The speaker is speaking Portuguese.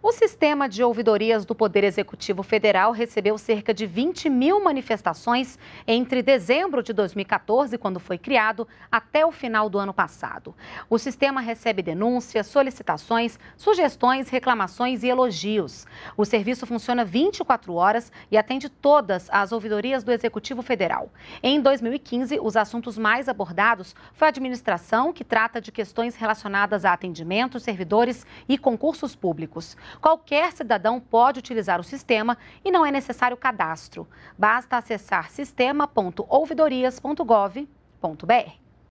O sistema de ouvidorias do Poder Executivo Federal recebeu cerca de 20 mil manifestações entre dezembro de 2014, quando foi criado, até o final do ano passado. O sistema recebe denúncias, solicitações, sugestões, reclamações e elogios. O serviço funciona 24 horas e atende todas as ouvidorias do Executivo Federal. Em 2015, os assuntos mais abordados foi a administração, que trata de questões relacionadas a atendimento, servidores e concursos públicos. Qualquer cidadão pode utilizar o sistema e não é necessário cadastro. Basta acessar sistema.ouvidorias.gov.br.